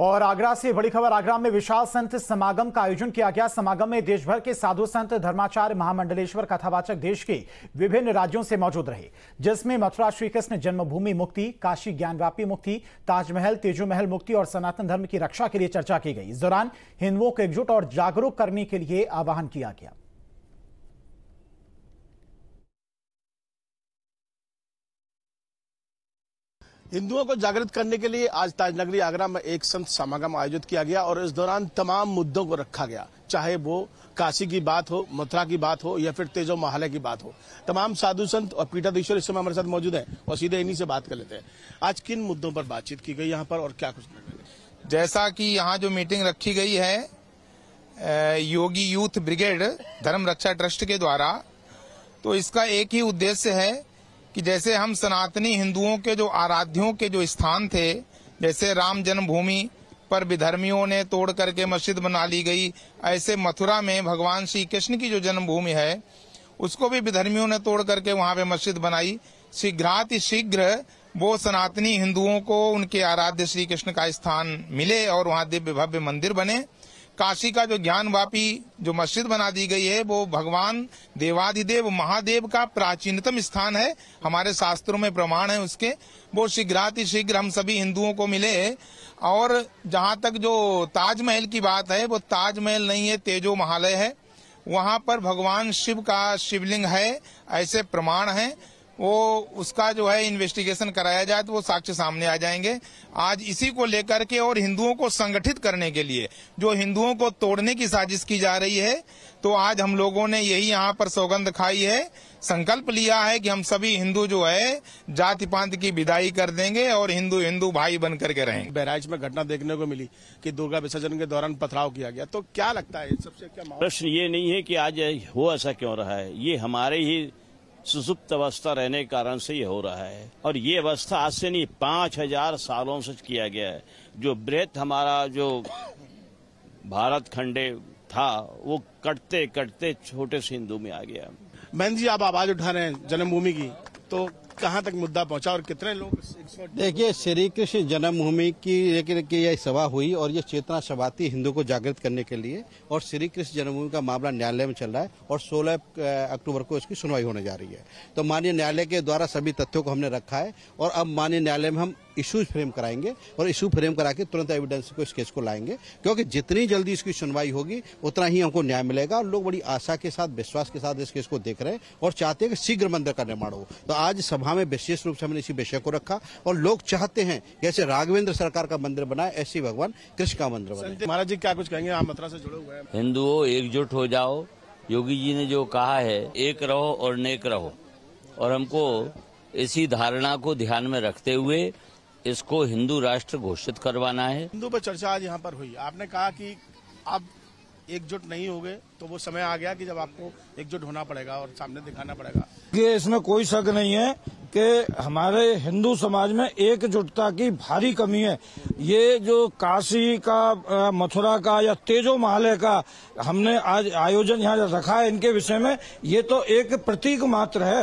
और आगरा से बड़ी खबर आगरा में विशाल संत समागम का आयोजन किया गया समागम में देश भर के साधु संत धर्माचार्य महामंडलेश्वर कथावाचक देश के विभिन्न राज्यों से मौजूद रहे जिसमें मथुरा श्रीकृष्ण जन्मभूमि मुक्ति काशी ज्ञानव्यापी मुक्ति ताजमहल तेजो महल मुक्ति और सनातन धर्म की रक्षा के लिए चर्चा की गई इस दौरान हिंदुओं को एकजुट और जागरूक करने के लिए आह्वान किया गया हिंदुओं को जागृत करने के लिए आज ताजनगरी आगरा में एक संत समागम आयोजित किया गया और इस दौरान तमाम मुद्दों को रखा गया चाहे वो काशी की बात हो मथुरा की बात हो या फिर तेजो महालय की बात हो तमाम साधु संत और पीठाधीश्वर इस समय हमारे साथ मौजूद है और सीधे इन्हीं से बात कर लेते हैं आज किन मुद्दों पर बातचीत की गई यहाँ पर और क्या कुछ जैसा की यहाँ जो मीटिंग रखी गई है योगी यूथ ब्रिगेड धर्म रक्षा ट्रस्ट के द्वारा तो इसका एक ही उद्देश्य है कि जैसे हम सनातनी हिंदुओं के जो आराध्यों के जो स्थान थे जैसे राम जन्मभूमि पर विधर्मियों ने तोड़ करके मस्जिद बना ली गई ऐसे मथुरा में भगवान श्री कृष्ण की जो जन्मभूमि है उसको भी विधर्मियों ने तोड़ करके वहां पे मस्जिद बनाई शीघ्राति शीघ्र वो सनातनी हिंदुओं को उनके आराध्य श्री कृष्ण का स्थान मिले और वहां दिव्य भव्य मंदिर बने काशी का जो ज्ञान वापी जो मस्जिद बना दी गई है वो भगवान देवादिदेव महादेव का प्राचीनतम स्थान है हमारे शास्त्रों में प्रमाण है उसके वो शीघ्राति शीघ्र हम सभी हिंदुओं को मिले और जहाँ तक जो ताजमहल की बात है वो ताजमहल नहीं है तेजो महालय है वहाँ पर भगवान शिव का शिवलिंग है ऐसे प्रमाण है वो उसका जो है इन्वेस्टिगेशन कराया जाए तो वो साक्ष्य सामने आ जाएंगे आज इसी को लेकर के और हिंदुओं को संगठित करने के लिए जो हिंदुओं को तोड़ने की साजिश की जा रही है तो आज हम लोगों ने यही यहाँ पर सौगंध खाई है संकल्प लिया है कि हम सभी हिंदू जो है जाति पांत की विदाई कर देंगे और हिंदू हिंदू भाई बन करके रहेंगे बहराइच में घटना देखने को मिली कि दुर्गा विसर्जन के दौरान पथराव किया गया तो क्या लगता है सबसे क्या प्रश्न ये नहीं है कि आज हो ऐसा क्यों रहा है ये हमारे ही सुसुप्त अवस्था रहने के कारण से ये हो रहा है और ये अवस्था आज से नहीं पांच हजार सालों से किया गया है जो ब्रेथ हमारा जो भारत खंडे था वो कटते कटते छोटे से हिंदू में आ गया महन जी आप आवाज उठा रहे हैं जन्मभूमि की तो कहाँ तक मुद्दा पहुंचा और कितने लोग देखिए श्री कृष्ण जन्मभूमि की लेकिन यह सभा हुई और ये चेतना सभाती हिंदू को जागृत करने के लिए और श्री कृष्ण जन्मभूमि का मामला न्यायालय में चल रहा है और 16 अक्टूबर को इसकी सुनवाई होने जा रही है तो माननीय न्यायालय के द्वारा सभी तथ्यों को हमने रखा है और अब माननीय न्यायालय में हम इश्यूज फ्रेम कराएंगे और इशू फ्रेम करा के तुरंत एविडेंस को इस केस को लाएंगे क्योंकि जितनी जल्दी इसकी सुनवाई होगी उतना ही हमको न्याय मिलेगा और लोग बड़ी आशा के साथ विश्वास के साथ इस केस को देख रहे हैं और चाहते हैं कि शीघ्र मंदिर का निर्माण हो तो आज सभा वहां में विशेष रूप से हमने इसी विषय को रखा और लोग चाहते हैं जैसे राघवेंद्र सरकार का मंदिर बनाए ऐसे भगवान कृष्ण का मंदिर बनाए महाराज जी क्या कुछ कहेंगे आप मथुरा से जुड़े हुए हैं हिंदुओं एकजुट हो जाओ योगी जी ने जो कहा है एक रहो और नेक रहो और हमको इसी धारणा को ध्यान में रखते हुए इसको हिंदू राष्ट्र घोषित करवाना है हिंदू पर चर्चा आज यहाँ पर हुई आपने कहा कि अब एकजुट नहीं हो गए तो वो समय आ गया कि जब आपको एकजुट होना पड़ेगा और सामने दिखाना पड़ेगा ये इसमें कोई शक नहीं है कि हमारे हिंदू समाज में एकजुटता की भारी कमी है ये जो काशी का मथुरा का या तेजो महालय का हमने आज आयोजन यहाँ रखा है इनके विषय में ये तो एक प्रतीक मात्र है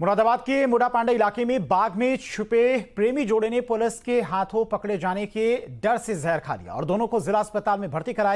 मुरादाबाद के मुडापांडा इलाके में बाग में छुपे प्रेमी जोड़े ने पुलिस के हाथों पकड़े जाने के डर से जहर खा लिया और दोनों को जिला अस्पताल में भर्ती कराया